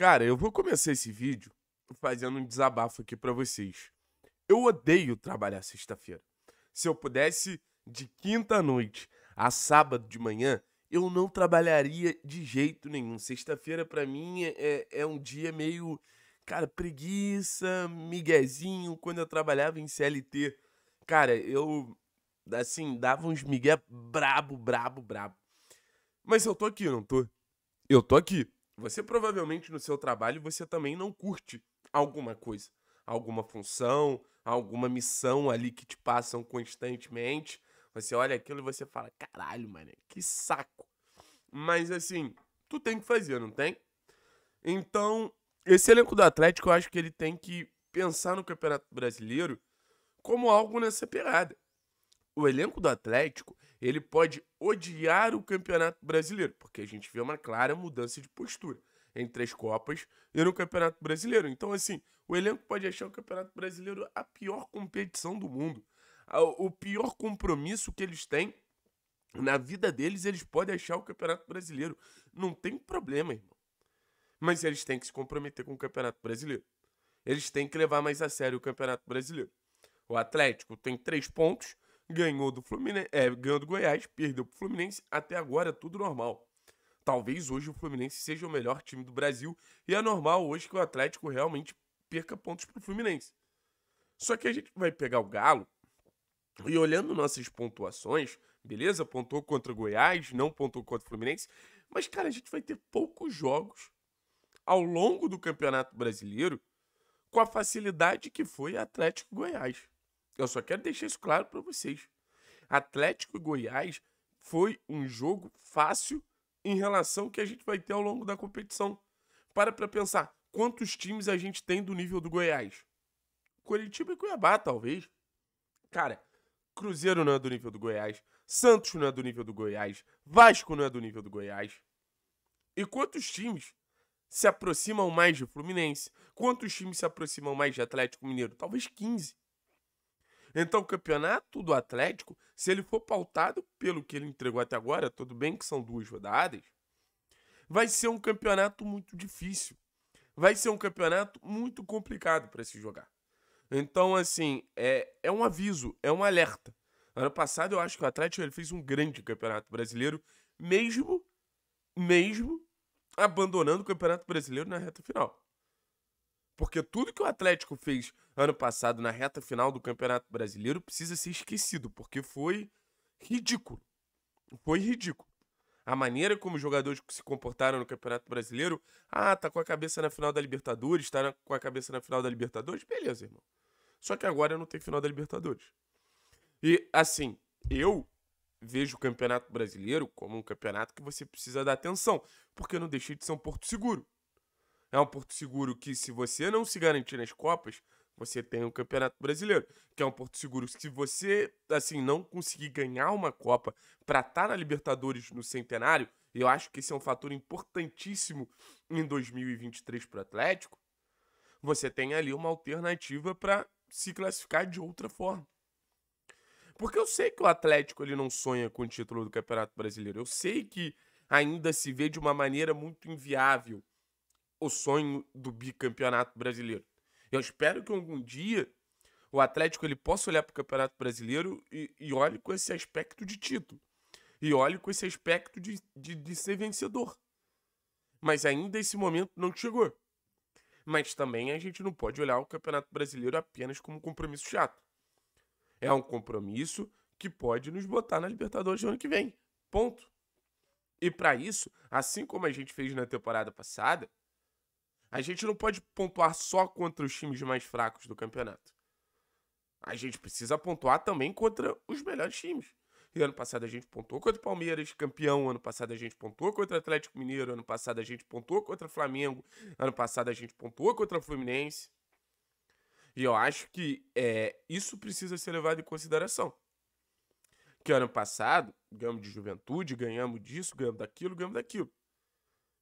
Cara, eu vou começar esse vídeo fazendo um desabafo aqui para vocês. Eu odeio trabalhar sexta-feira. Se eu pudesse de quinta à noite a sábado de manhã, eu não trabalharia de jeito nenhum. Sexta-feira para mim é, é um dia meio, cara, preguiça, miguezinho. Quando eu trabalhava em CLT, cara, eu assim dava uns migué brabo, brabo, brabo. Mas eu tô aqui, não tô? Eu tô aqui. Você provavelmente no seu trabalho você também não curte alguma coisa, alguma função, alguma missão ali que te passam constantemente. Você olha aquilo e você fala: "Caralho, mano, que saco". Mas assim, tu tem que fazer, não tem? Então, esse elenco do Atlético, eu acho que ele tem que pensar no Campeonato Brasileiro como algo nessa pegada. O elenco do Atlético, ele pode odiar o Campeonato Brasileiro, porque a gente vê uma clara mudança de postura entre as Copas e no Campeonato Brasileiro. Então, assim, o elenco pode achar o Campeonato Brasileiro a pior competição do mundo, o pior compromisso que eles têm. Na vida deles, eles podem achar o Campeonato Brasileiro. Não tem problema, irmão. Mas eles têm que se comprometer com o Campeonato Brasileiro. Eles têm que levar mais a sério o Campeonato Brasileiro. O Atlético tem três pontos, ganhou do Fluminense, é, ganhou do Goiás, perdeu pro Fluminense, até agora é tudo normal. Talvez hoje o Fluminense seja o melhor time do Brasil e é normal hoje que o Atlético realmente perca pontos pro Fluminense. Só que a gente vai pegar o Galo e olhando nossas pontuações, beleza? Pontou contra o Goiás, não pontou contra o Fluminense, mas cara, a gente vai ter poucos jogos ao longo do Campeonato Brasileiro com a facilidade que foi Atlético Goiás. Eu só quero deixar isso claro para vocês. Atlético e Goiás foi um jogo fácil em relação ao que a gente vai ter ao longo da competição. Para para pensar, quantos times a gente tem do nível do Goiás? Curitiba e Cuiabá, talvez. Cara, Cruzeiro não é do nível do Goiás, Santos não é do nível do Goiás, Vasco não é do nível do Goiás. E quantos times se aproximam mais de Fluminense? Quantos times se aproximam mais de Atlético Mineiro? Talvez 15. Então, o campeonato do Atlético, se ele for pautado pelo que ele entregou até agora, tudo bem que são duas rodadas, vai ser um campeonato muito difícil. Vai ser um campeonato muito complicado para se jogar. Então, assim, é, é um aviso, é um alerta. Ano passado, eu acho que o Atlético ele fez um grande campeonato brasileiro, mesmo, mesmo abandonando o campeonato brasileiro na reta final. Porque tudo que o Atlético fez ano passado na reta final do Campeonato Brasileiro precisa ser esquecido, porque foi ridículo. Foi ridículo. A maneira como os jogadores se comportaram no Campeonato Brasileiro, ah, tá com a cabeça na final da Libertadores, tá com a cabeça na final da Libertadores, beleza, irmão. Só que agora não tem final da Libertadores. E assim, eu vejo o Campeonato Brasileiro como um campeonato que você precisa dar atenção, porque não deixei de ser um porto seguro. É um porto seguro que, se você não se garantir nas Copas, você tem o um Campeonato Brasileiro, que é um porto seguro. Se você, assim, não conseguir ganhar uma Copa para estar tá na Libertadores no centenário, eu acho que esse é um fator importantíssimo em 2023 para o Atlético. Você tem ali uma alternativa para se classificar de outra forma. Porque eu sei que o Atlético ele não sonha com o título do Campeonato Brasileiro. Eu sei que ainda se vê de uma maneira muito inviável o sonho do bicampeonato brasileiro. Eu espero que algum dia o Atlético ele possa olhar para o Campeonato Brasileiro e, e olhe com esse aspecto de título. E olhe com esse aspecto de, de, de ser vencedor. Mas ainda esse momento não chegou. Mas também a gente não pode olhar o Campeonato Brasileiro apenas como um compromisso chato. É um compromisso que pode nos botar na Libertadores no ano que vem. Ponto. E para isso, assim como a gente fez na temporada passada, a gente não pode pontuar só contra os times mais fracos do campeonato. A gente precisa pontuar também contra os melhores times. E ano passado a gente pontuou contra o Palmeiras, campeão. Ano passado a gente pontuou contra o Atlético Mineiro. Ano passado a gente pontuou contra o Flamengo. Ano passado a gente pontuou contra o Fluminense. E eu acho que é, isso precisa ser levado em consideração. Que ano passado ganhamos de juventude, ganhamos disso, ganhamos daquilo, ganhamos daquilo.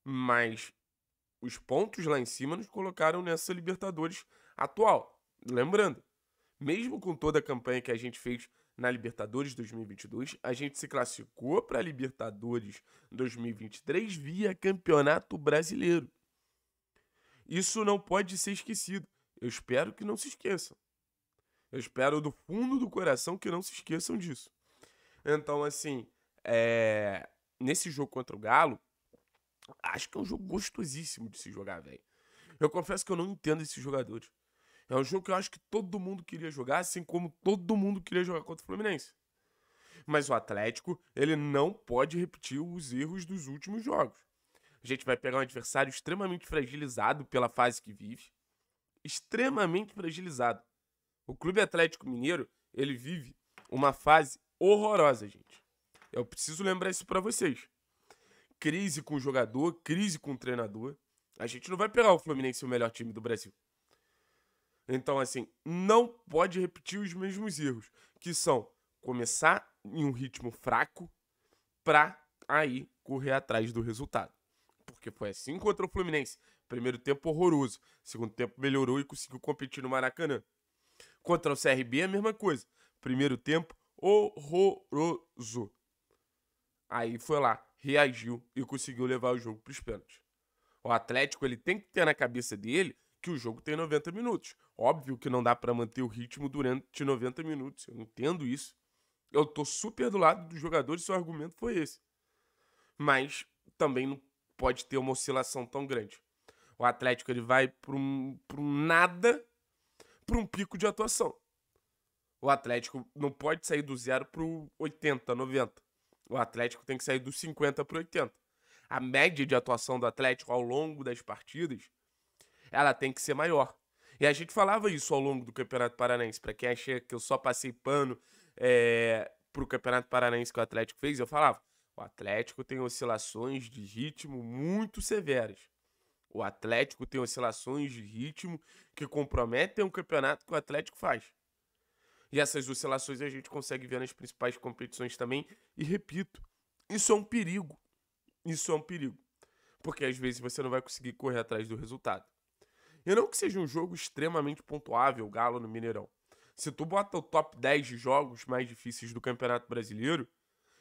Mas os pontos lá em cima nos colocaram nessa Libertadores atual. Lembrando, mesmo com toda a campanha que a gente fez na Libertadores 2022, a gente se classificou para a Libertadores 2023 via Campeonato Brasileiro. Isso não pode ser esquecido. Eu espero que não se esqueçam. Eu espero do fundo do coração que não se esqueçam disso. Então, assim, é... nesse jogo contra o Galo, acho que é um jogo gostosíssimo de se jogar, velho. Eu confesso que eu não entendo esses jogadores. É um jogo que eu acho que todo mundo queria jogar, assim como todo mundo queria jogar contra o Fluminense. Mas o Atlético, ele não pode repetir os erros dos últimos jogos. A gente vai pegar um adversário extremamente fragilizado pela fase que vive. Extremamente fragilizado. O Clube Atlético Mineiro, ele vive uma fase horrorosa, gente. Eu preciso lembrar isso para vocês crise com o jogador, crise com o treinador. A gente não vai pegar o Fluminense o melhor time do Brasil. Então, assim, não pode repetir os mesmos erros, que são começar em um ritmo fraco para aí correr atrás do resultado. Porque foi assim contra o Fluminense. Primeiro tempo horroroso, segundo tempo melhorou e conseguiu competir no Maracanã. Contra o CRB a mesma coisa. Primeiro tempo horroroso. Aí foi lá, reagiu e conseguiu levar o jogo para os pênaltis. O Atlético ele tem que ter na cabeça dele que o jogo tem 90 minutos. Óbvio que não dá para manter o ritmo durante 90 minutos. Eu entendo isso. Eu tô super do lado dos jogadores, seu argumento foi esse. Mas também não pode ter uma oscilação tão grande. O Atlético ele vai para um, um nada para um pico de atuação. O Atlético não pode sair do zero para o 80, 90. O Atlético tem que sair dos 50 para 80. A média de atuação do Atlético ao longo das partidas, ela tem que ser maior. E a gente falava isso ao longo do Campeonato Paranaense. Para quem acha que eu só passei pano é, para o Campeonato Paranaense que o Atlético fez, eu falava: o Atlético tem oscilações de ritmo muito severas. O Atlético tem oscilações de ritmo que comprometem o campeonato que o Atlético faz. E essas oscilações a gente consegue ver nas principais competições também. E repito, isso é um perigo. Isso é um perigo. Porque às vezes você não vai conseguir correr atrás do resultado. E não que seja um jogo extremamente pontuável, Galo no Mineirão. Se tu bota o top 10 de jogos mais difíceis do Campeonato Brasileiro,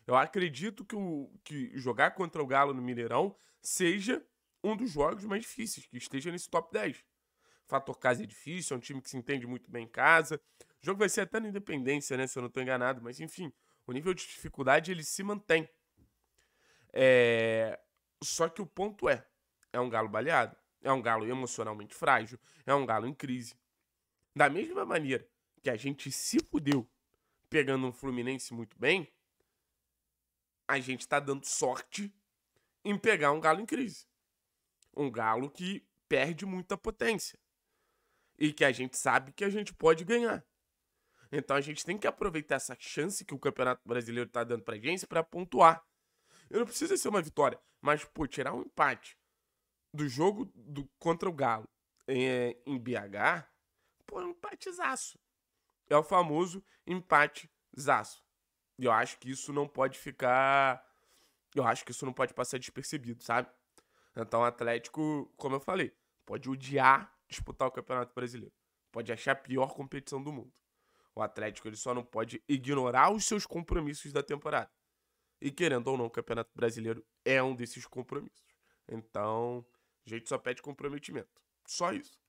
eu acredito que, o, que jogar contra o Galo no Mineirão seja um dos jogos mais difíceis, que esteja nesse top 10. Fator casa é difícil, é um time que se entende muito bem em casa. O jogo vai ser até na Independência, né? Se eu não estou enganado, mas enfim, o nível de dificuldade ele se mantém. É... Só que o ponto é: é um galo baleado, é um galo emocionalmente frágil, é um galo em crise. Da mesma maneira que a gente se fudeu pegando um Fluminense muito bem, a gente está dando sorte em pegar um galo em crise. Um galo que perde muita potência e que a gente sabe que a gente pode ganhar. Então a gente tem que aproveitar essa chance que o Campeonato Brasileiro está dando pra gente para pontuar. Eu não precisa ser uma vitória, mas pô, tirar um empate do jogo do contra o Galo é, em BH, pô, é um empatezaço. É o famoso empatezaço. E eu acho que isso não pode ficar eu acho que isso não pode passar despercebido, sabe? Então o Atlético, como eu falei, pode odiar disputar o Campeonato Brasileiro. Pode achar a pior competição do mundo. O Atlético ele só não pode ignorar os seus compromissos da temporada. E querendo ou não, o Campeonato Brasileiro é um desses compromissos. Então, a gente só pede comprometimento. Só isso.